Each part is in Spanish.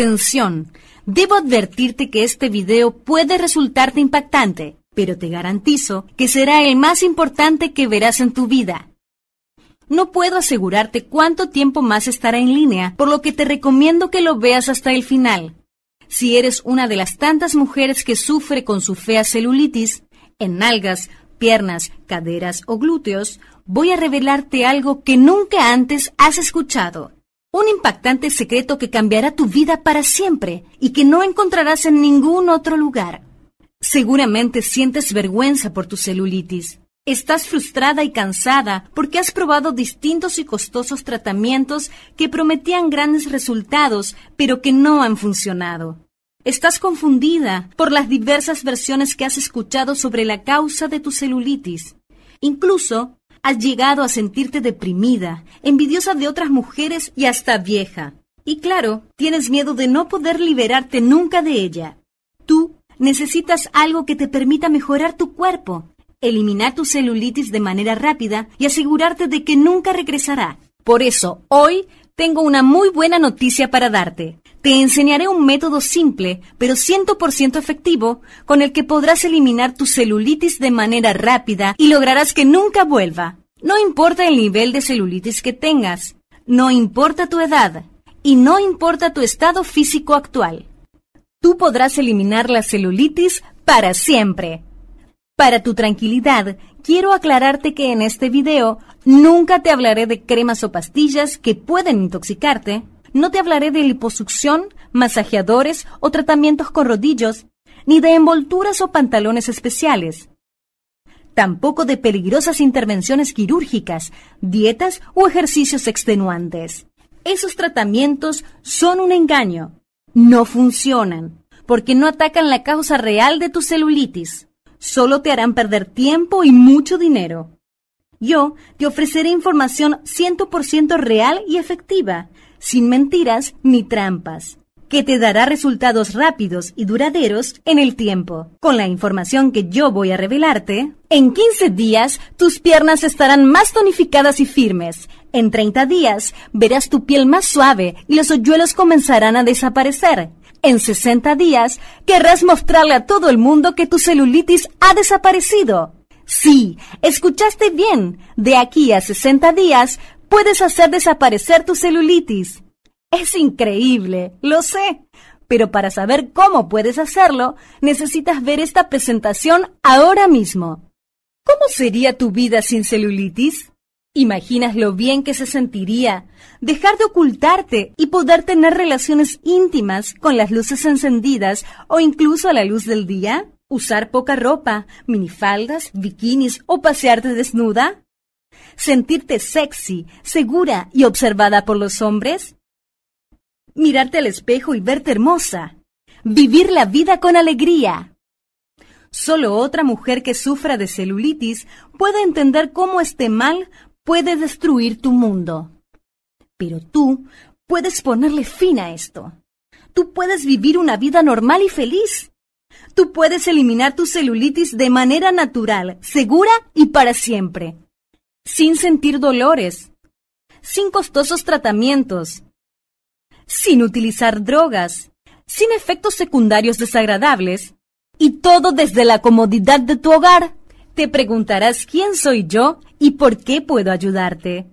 Atención, debo advertirte que este video puede resultarte impactante, pero te garantizo que será el más importante que verás en tu vida. No puedo asegurarte cuánto tiempo más estará en línea, por lo que te recomiendo que lo veas hasta el final. Si eres una de las tantas mujeres que sufre con su fea celulitis, en nalgas, piernas, caderas o glúteos, voy a revelarte algo que nunca antes has escuchado un impactante secreto que cambiará tu vida para siempre y que no encontrarás en ningún otro lugar. Seguramente sientes vergüenza por tu celulitis. Estás frustrada y cansada porque has probado distintos y costosos tratamientos que prometían grandes resultados, pero que no han funcionado. Estás confundida por las diversas versiones que has escuchado sobre la causa de tu celulitis. Incluso Has llegado a sentirte deprimida, envidiosa de otras mujeres y hasta vieja. Y claro, tienes miedo de no poder liberarte nunca de ella. Tú necesitas algo que te permita mejorar tu cuerpo, eliminar tu celulitis de manera rápida y asegurarte de que nunca regresará. Por eso, hoy tengo una muy buena noticia para darte. Te enseñaré un método simple, pero 100% efectivo, con el que podrás eliminar tu celulitis de manera rápida y lograrás que nunca vuelva. No importa el nivel de celulitis que tengas, no importa tu edad y no importa tu estado físico actual. Tú podrás eliminar la celulitis para siempre. Para tu tranquilidad, quiero aclararte que en este video nunca te hablaré de cremas o pastillas que pueden intoxicarte no te hablaré de liposucción, masajeadores o tratamientos con rodillos, ni de envolturas o pantalones especiales. Tampoco de peligrosas intervenciones quirúrgicas, dietas o ejercicios extenuantes. Esos tratamientos son un engaño. No funcionan, porque no atacan la causa real de tu celulitis. Solo te harán perder tiempo y mucho dinero. Yo te ofreceré información 100% real y efectiva, sin mentiras ni trampas, que te dará resultados rápidos y duraderos en el tiempo. Con la información que yo voy a revelarte, en 15 días tus piernas estarán más tonificadas y firmes. En 30 días verás tu piel más suave y los hoyuelos comenzarán a desaparecer. En 60 días querrás mostrarle a todo el mundo que tu celulitis ha desaparecido. Sí, escuchaste bien. De aquí a 60 días puedes hacer desaparecer tu celulitis. Es increíble, lo sé. Pero para saber cómo puedes hacerlo, necesitas ver esta presentación ahora mismo. ¿Cómo sería tu vida sin celulitis? ¿Imaginas lo bien que se sentiría dejar de ocultarte y poder tener relaciones íntimas con las luces encendidas o incluso a la luz del día? ¿Usar poca ropa, minifaldas, bikinis o pasearte desnuda? sentirte sexy, segura y observada por los hombres? Mirarte al espejo y verte hermosa. Vivir la vida con alegría. Solo otra mujer que sufra de celulitis puede entender cómo este mal puede destruir tu mundo. Pero tú puedes ponerle fin a esto. Tú puedes vivir una vida normal y feliz. Tú puedes eliminar tu celulitis de manera natural, segura y para siempre sin sentir dolores, sin costosos tratamientos, sin utilizar drogas, sin efectos secundarios desagradables, y todo desde la comodidad de tu hogar, te preguntarás quién soy yo y por qué puedo ayudarte.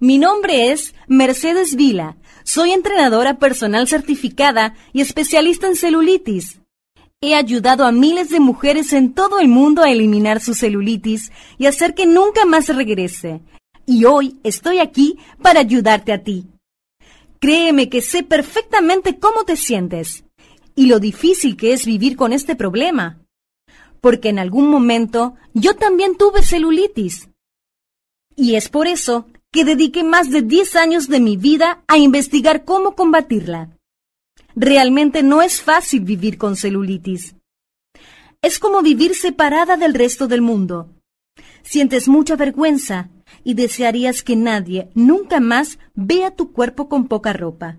Mi nombre es Mercedes Vila, soy entrenadora personal certificada y especialista en celulitis. He ayudado a miles de mujeres en todo el mundo a eliminar su celulitis y hacer que nunca más regrese. Y hoy estoy aquí para ayudarte a ti. Créeme que sé perfectamente cómo te sientes y lo difícil que es vivir con este problema. Porque en algún momento yo también tuve celulitis. Y es por eso que dediqué más de 10 años de mi vida a investigar cómo combatirla. Realmente no es fácil vivir con celulitis. Es como vivir separada del resto del mundo. Sientes mucha vergüenza y desearías que nadie nunca más vea tu cuerpo con poca ropa.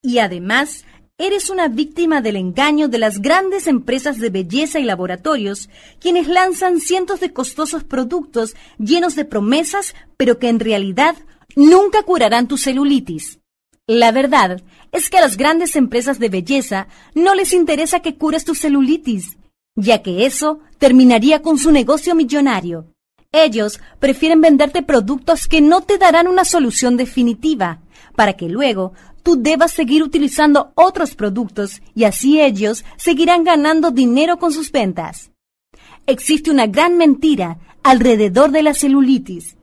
Y además, eres una víctima del engaño de las grandes empresas de belleza y laboratorios, quienes lanzan cientos de costosos productos llenos de promesas, pero que en realidad nunca curarán tu celulitis. La verdad es que a las grandes empresas de belleza no les interesa que cures tu celulitis, ya que eso terminaría con su negocio millonario. Ellos prefieren venderte productos que no te darán una solución definitiva, para que luego tú debas seguir utilizando otros productos y así ellos seguirán ganando dinero con sus ventas. Existe una gran mentira alrededor de la celulitis.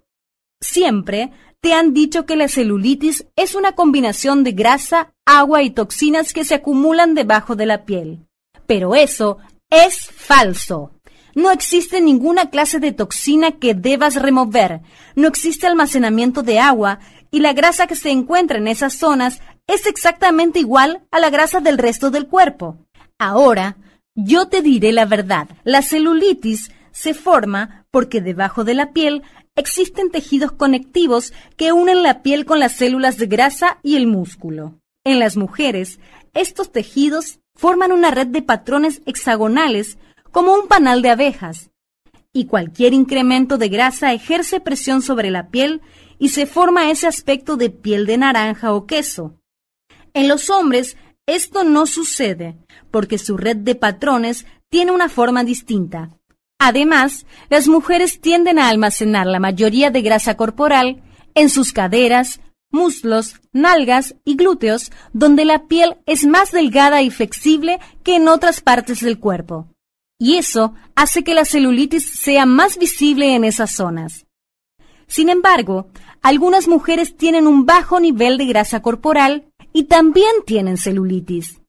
Siempre te han dicho que la celulitis es una combinación de grasa, agua y toxinas que se acumulan debajo de la piel. Pero eso es falso. No existe ninguna clase de toxina que debas remover, no existe almacenamiento de agua y la grasa que se encuentra en esas zonas es exactamente igual a la grasa del resto del cuerpo. Ahora, yo te diré la verdad. La celulitis se forma porque debajo de la piel existen tejidos conectivos que unen la piel con las células de grasa y el músculo. En las mujeres, estos tejidos forman una red de patrones hexagonales como un panal de abejas, y cualquier incremento de grasa ejerce presión sobre la piel y se forma ese aspecto de piel de naranja o queso. En los hombres, esto no sucede, porque su red de patrones tiene una forma distinta, Además, las mujeres tienden a almacenar la mayoría de grasa corporal en sus caderas, muslos, nalgas y glúteos, donde la piel es más delgada y flexible que en otras partes del cuerpo. Y eso hace que la celulitis sea más visible en esas zonas. Sin embargo, algunas mujeres tienen un bajo nivel de grasa corporal y también tienen celulitis.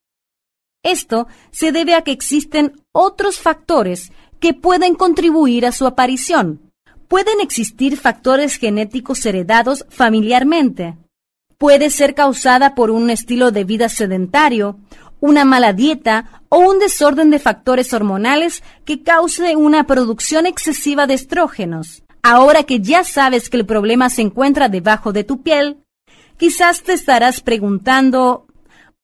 Esto se debe a que existen otros factores que pueden contribuir a su aparición. Pueden existir factores genéticos heredados familiarmente. Puede ser causada por un estilo de vida sedentario, una mala dieta o un desorden de factores hormonales que cause una producción excesiva de estrógenos. Ahora que ya sabes que el problema se encuentra debajo de tu piel, quizás te estarás preguntando,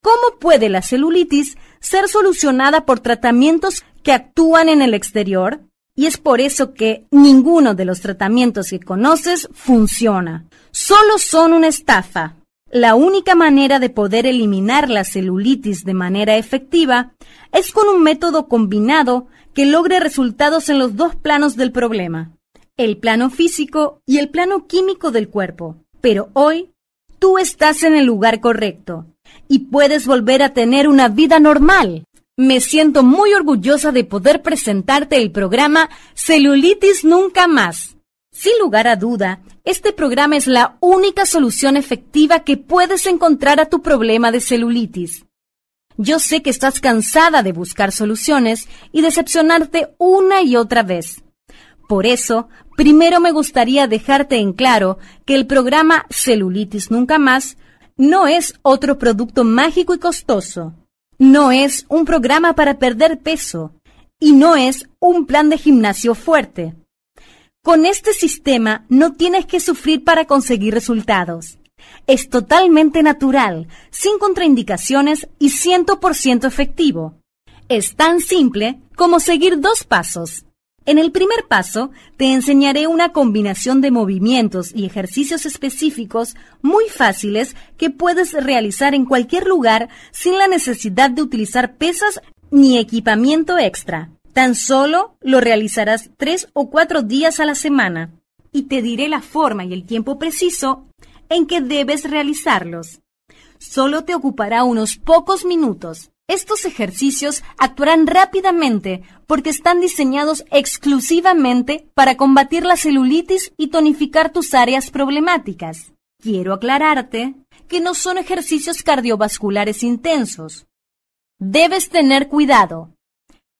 ¿cómo puede la celulitis ser solucionada por tratamientos que actúan en el exterior y es por eso que ninguno de los tratamientos que conoces funciona. Solo son una estafa. La única manera de poder eliminar la celulitis de manera efectiva es con un método combinado que logre resultados en los dos planos del problema, el plano físico y el plano químico del cuerpo. Pero hoy, tú estás en el lugar correcto y puedes volver a tener una vida normal. Me siento muy orgullosa de poder presentarte el programa Celulitis Nunca Más. Sin lugar a duda, este programa es la única solución efectiva que puedes encontrar a tu problema de celulitis. Yo sé que estás cansada de buscar soluciones y decepcionarte una y otra vez. Por eso, primero me gustaría dejarte en claro que el programa Celulitis Nunca Más no es otro producto mágico y costoso. No es un programa para perder peso y no es un plan de gimnasio fuerte. Con este sistema no tienes que sufrir para conseguir resultados. Es totalmente natural, sin contraindicaciones y 100% efectivo. Es tan simple como seguir dos pasos. En el primer paso, te enseñaré una combinación de movimientos y ejercicios específicos muy fáciles que puedes realizar en cualquier lugar sin la necesidad de utilizar pesas ni equipamiento extra. Tan solo lo realizarás tres o cuatro días a la semana y te diré la forma y el tiempo preciso en que debes realizarlos. Solo te ocupará unos pocos minutos estos ejercicios actuarán rápidamente porque están diseñados exclusivamente para combatir la celulitis y tonificar tus áreas problemáticas. Quiero aclararte que no son ejercicios cardiovasculares intensos. Debes tener cuidado,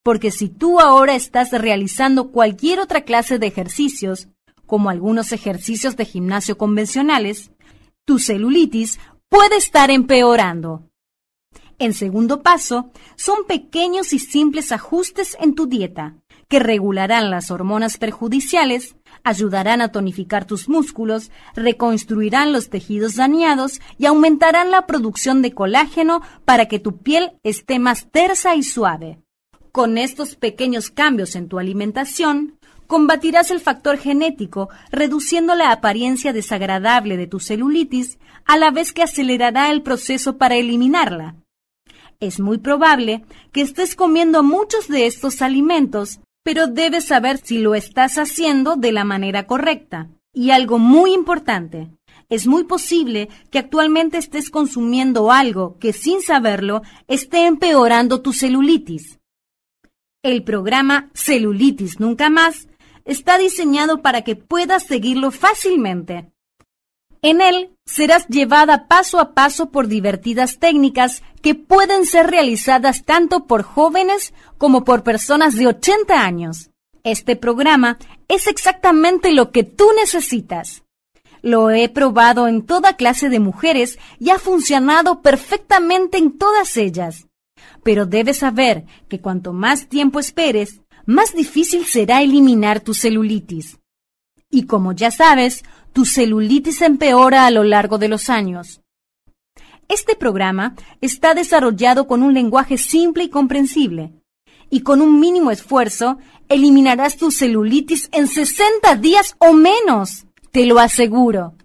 porque si tú ahora estás realizando cualquier otra clase de ejercicios, como algunos ejercicios de gimnasio convencionales, tu celulitis puede estar empeorando en segundo paso, son pequeños y simples ajustes en tu dieta, que regularán las hormonas perjudiciales, ayudarán a tonificar tus músculos, reconstruirán los tejidos dañados y aumentarán la producción de colágeno para que tu piel esté más tersa y suave. Con estos pequeños cambios en tu alimentación, combatirás el factor genético, reduciendo la apariencia desagradable de tu celulitis, a la vez que acelerará el proceso para eliminarla. Es muy probable que estés comiendo muchos de estos alimentos, pero debes saber si lo estás haciendo de la manera correcta. Y algo muy importante, es muy posible que actualmente estés consumiendo algo que sin saberlo esté empeorando tu celulitis. El programa Celulitis Nunca Más está diseñado para que puedas seguirlo fácilmente. En él serás llevada paso a paso por divertidas técnicas que pueden ser realizadas tanto por jóvenes como por personas de 80 años. Este programa es exactamente lo que tú necesitas. Lo he probado en toda clase de mujeres y ha funcionado perfectamente en todas ellas. Pero debes saber que cuanto más tiempo esperes, más difícil será eliminar tu celulitis. Y como ya sabes, tu celulitis empeora a lo largo de los años. Este programa está desarrollado con un lenguaje simple y comprensible, y con un mínimo esfuerzo eliminarás tu celulitis en 60 días o menos, te lo aseguro.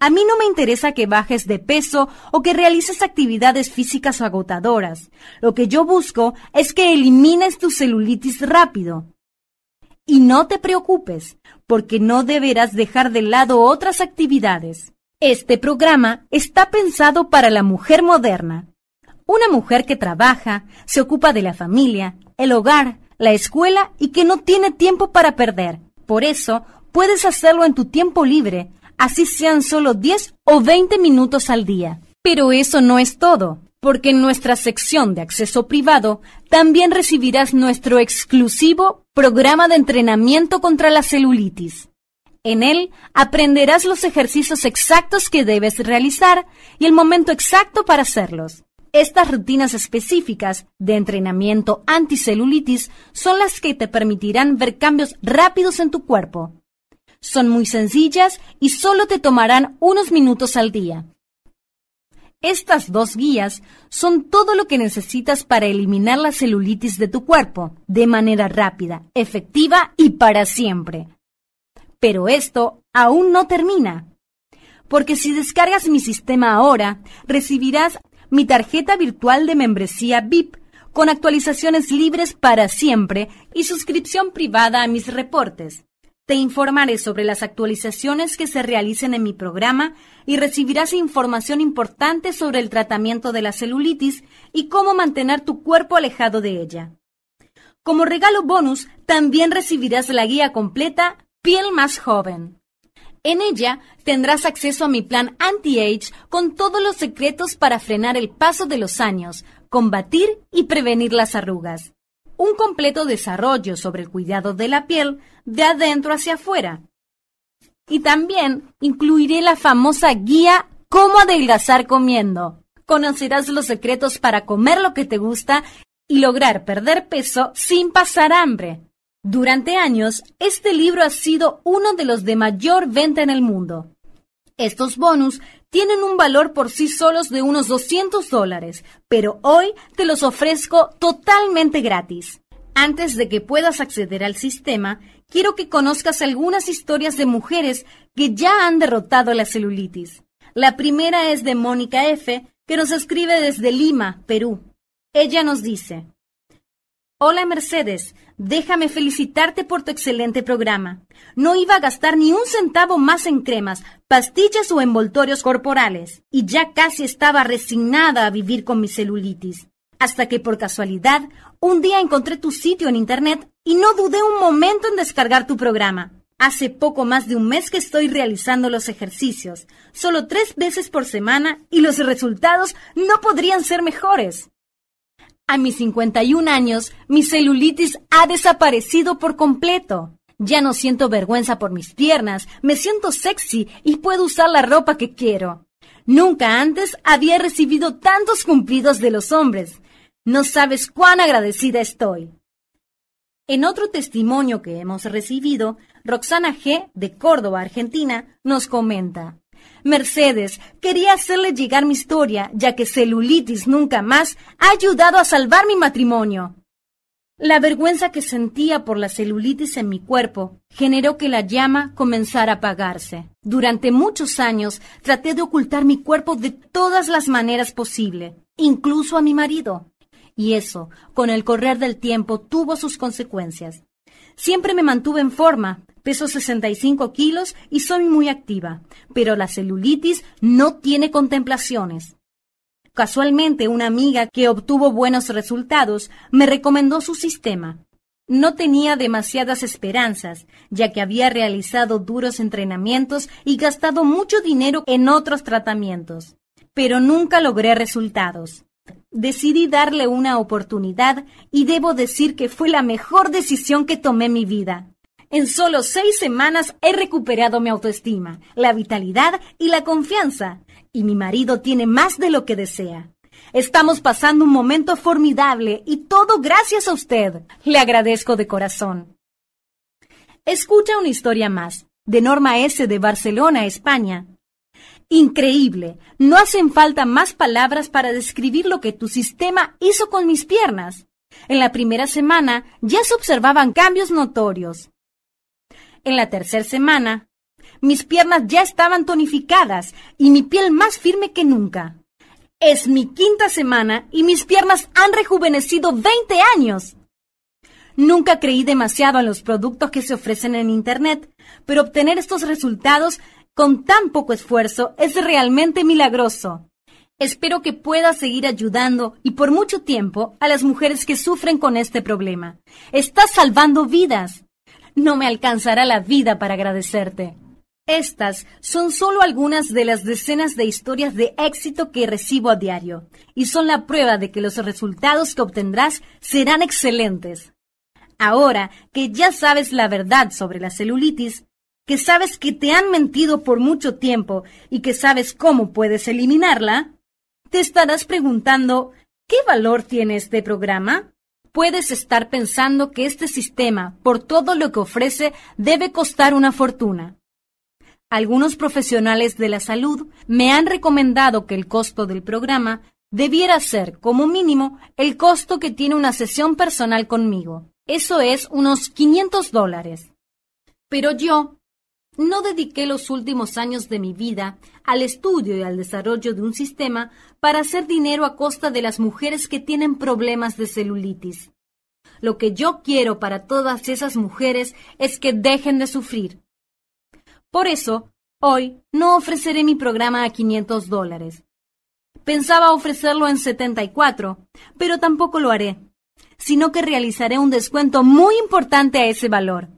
A mí no me interesa que bajes de peso o que realices actividades físicas agotadoras. Lo que yo busco es que elimines tu celulitis rápido y no te preocupes, porque no deberás dejar de lado otras actividades. Este programa está pensado para la mujer moderna. Una mujer que trabaja, se ocupa de la familia, el hogar, la escuela y que no tiene tiempo para perder. Por eso, puedes hacerlo en tu tiempo libre, así sean solo 10 o 20 minutos al día. Pero eso no es todo porque en nuestra sección de acceso privado también recibirás nuestro exclusivo programa de entrenamiento contra la celulitis. En él aprenderás los ejercicios exactos que debes realizar y el momento exacto para hacerlos. Estas rutinas específicas de entrenamiento anticelulitis son las que te permitirán ver cambios rápidos en tu cuerpo. Son muy sencillas y solo te tomarán unos minutos al día estas dos guías son todo lo que necesitas para eliminar la celulitis de tu cuerpo de manera rápida, efectiva y para siempre. Pero esto aún no termina. Porque si descargas mi sistema ahora, recibirás mi tarjeta virtual de membresía VIP con actualizaciones libres para siempre y suscripción privada a mis reportes. Te informaré sobre las actualizaciones que se realicen en mi programa y recibirás información importante sobre el tratamiento de la celulitis y cómo mantener tu cuerpo alejado de ella. Como regalo bonus, también recibirás la guía completa Piel más joven. En ella tendrás acceso a mi plan anti-age con todos los secretos para frenar el paso de los años, combatir y prevenir las arrugas un completo desarrollo sobre el cuidado de la piel de adentro hacia afuera. Y también incluiré la famosa guía Cómo adelgazar comiendo. Conocerás los secretos para comer lo que te gusta y lograr perder peso sin pasar hambre. Durante años, este libro ha sido uno de los de mayor venta en el mundo. Estos bonus tienen un valor por sí solos de unos 200 dólares, pero hoy te los ofrezco totalmente gratis. Antes de que puedas acceder al sistema, quiero que conozcas algunas historias de mujeres que ya han derrotado la celulitis. La primera es de Mónica F., que nos escribe desde Lima, Perú. Ella nos dice, Hola Mercedes, Déjame felicitarte por tu excelente programa. No iba a gastar ni un centavo más en cremas, pastillas o envoltorios corporales, y ya casi estaba resignada a vivir con mi celulitis. Hasta que por casualidad, un día encontré tu sitio en Internet y no dudé un momento en descargar tu programa. Hace poco más de un mes que estoy realizando los ejercicios, solo tres veces por semana, y los resultados no podrían ser mejores a mis 51 años, mi celulitis ha desaparecido por completo. Ya no siento vergüenza por mis piernas, me siento sexy y puedo usar la ropa que quiero. Nunca antes había recibido tantos cumplidos de los hombres. No sabes cuán agradecida estoy. En otro testimonio que hemos recibido, Roxana G. de Córdoba, Argentina, nos comenta. Mercedes, quería hacerle llegar mi historia, ya que celulitis nunca más ha ayudado a salvar mi matrimonio. La vergüenza que sentía por la celulitis en mi cuerpo generó que la llama comenzara a apagarse. Durante muchos años traté de ocultar mi cuerpo de todas las maneras posible, incluso a mi marido. Y eso, con el correr del tiempo, tuvo sus consecuencias. Siempre me mantuve en forma, Peso 65 kilos y soy muy activa, pero la celulitis no tiene contemplaciones. Casualmente, una amiga que obtuvo buenos resultados me recomendó su sistema. No tenía demasiadas esperanzas, ya que había realizado duros entrenamientos y gastado mucho dinero en otros tratamientos, pero nunca logré resultados. Decidí darle una oportunidad y debo decir que fue la mejor decisión que tomé en mi vida. En solo seis semanas he recuperado mi autoestima, la vitalidad y la confianza. Y mi marido tiene más de lo que desea. Estamos pasando un momento formidable y todo gracias a usted. Le agradezco de corazón. Escucha una historia más, de Norma S. de Barcelona, España. Increíble. No hacen falta más palabras para describir lo que tu sistema hizo con mis piernas. En la primera semana ya se observaban cambios notorios. En la tercera semana, mis piernas ya estaban tonificadas y mi piel más firme que nunca. Es mi quinta semana y mis piernas han rejuvenecido 20 años. Nunca creí demasiado en los productos que se ofrecen en Internet, pero obtener estos resultados con tan poco esfuerzo es realmente milagroso. Espero que pueda seguir ayudando y por mucho tiempo a las mujeres que sufren con este problema. Estás salvando vidas no me alcanzará la vida para agradecerte. Estas son solo algunas de las decenas de historias de éxito que recibo a diario, y son la prueba de que los resultados que obtendrás serán excelentes. Ahora que ya sabes la verdad sobre la celulitis, que sabes que te han mentido por mucho tiempo y que sabes cómo puedes eliminarla, te estarás preguntando, ¿qué valor tiene este programa? puedes estar pensando que este sistema, por todo lo que ofrece, debe costar una fortuna. Algunos profesionales de la salud me han recomendado que el costo del programa debiera ser, como mínimo, el costo que tiene una sesión personal conmigo. Eso es unos 500 dólares. Pero yo no dediqué los últimos años de mi vida al estudio y al desarrollo de un sistema para hacer dinero a costa de las mujeres que tienen problemas de celulitis. Lo que yo quiero para todas esas mujeres es que dejen de sufrir. Por eso, hoy no ofreceré mi programa a 500 dólares. Pensaba ofrecerlo en 74, pero tampoco lo haré, sino que realizaré un descuento muy importante a ese valor.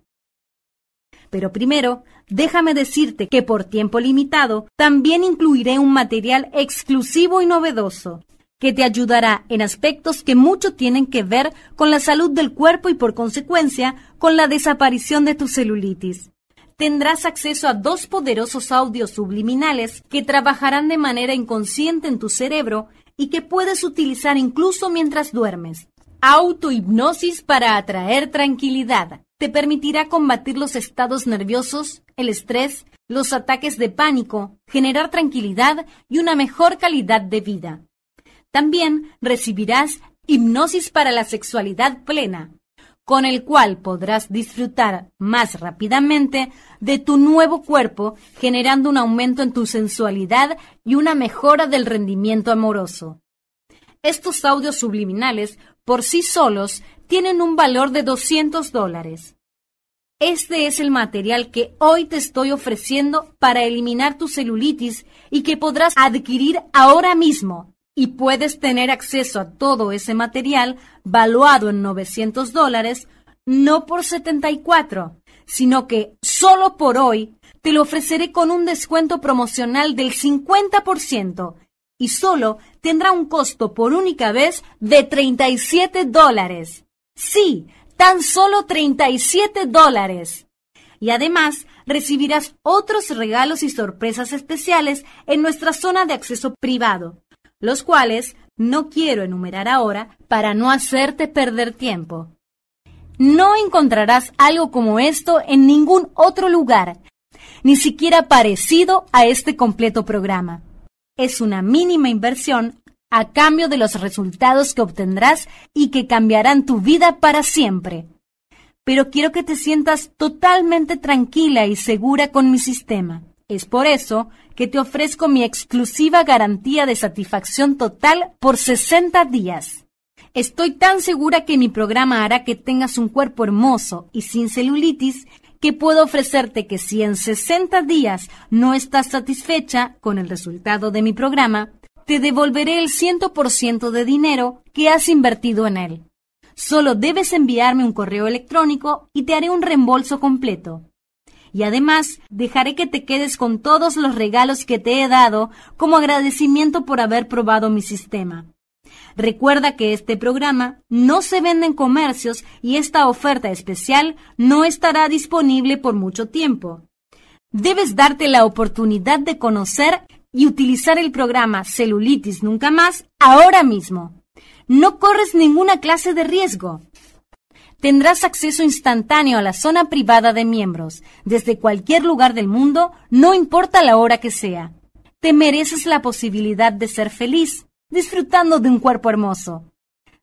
Pero primero, déjame decirte que por tiempo limitado también incluiré un material exclusivo y novedoso que te ayudará en aspectos que mucho tienen que ver con la salud del cuerpo y por consecuencia con la desaparición de tu celulitis. Tendrás acceso a dos poderosos audios subliminales que trabajarán de manera inconsciente en tu cerebro y que puedes utilizar incluso mientras duermes. Autohipnosis para atraer tranquilidad te permitirá combatir los estados nerviosos, el estrés, los ataques de pánico, generar tranquilidad y una mejor calidad de vida. También recibirás Hipnosis para la Sexualidad Plena, con el cual podrás disfrutar más rápidamente de tu nuevo cuerpo, generando un aumento en tu sensualidad y una mejora del rendimiento amoroso. Estos audios subliminales, por sí solos, tienen un valor de 200 dólares. Este es el material que hoy te estoy ofreciendo para eliminar tu celulitis y que podrás adquirir ahora mismo. Y puedes tener acceso a todo ese material valuado en 900 dólares, no por 74, sino que solo por hoy te lo ofreceré con un descuento promocional del 50%, y solo tendrá un costo por única vez de 37 dólares. Sí, tan solo 37 dólares. Y además recibirás otros regalos y sorpresas especiales en nuestra zona de acceso privado, los cuales no quiero enumerar ahora para no hacerte perder tiempo. No encontrarás algo como esto en ningún otro lugar, ni siquiera parecido a este completo programa. Es una mínima inversión a cambio de los resultados que obtendrás y que cambiarán tu vida para siempre. Pero quiero que te sientas totalmente tranquila y segura con mi sistema. Es por eso que te ofrezco mi exclusiva garantía de satisfacción total por 60 días. Estoy tan segura que mi programa hará que tengas un cuerpo hermoso y sin celulitis que puedo ofrecerte que si en 60 días no estás satisfecha con el resultado de mi programa, te devolveré el 100% de dinero que has invertido en él. Solo debes enviarme un correo electrónico y te haré un reembolso completo. Y además, dejaré que te quedes con todos los regalos que te he dado como agradecimiento por haber probado mi sistema. Recuerda que este programa no se vende en comercios y esta oferta especial no estará disponible por mucho tiempo. Debes darte la oportunidad de conocer y utilizar el programa Celulitis Nunca Más ahora mismo. No corres ninguna clase de riesgo tendrás acceso instantáneo a la zona privada de miembros, desde cualquier lugar del mundo, no importa la hora que sea. Te mereces la posibilidad de ser feliz disfrutando de un cuerpo hermoso.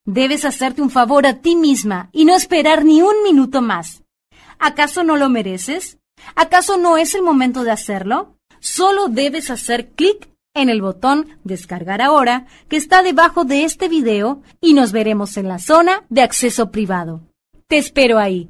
Debes hacerte un favor a ti misma y no esperar ni un minuto más. ¿Acaso no lo mereces? ¿Acaso no es el momento de hacerlo? Solo debes hacer clic en el botón Descargar ahora que está debajo de este video y nos veremos en la zona de acceso privado. Te espero ahí.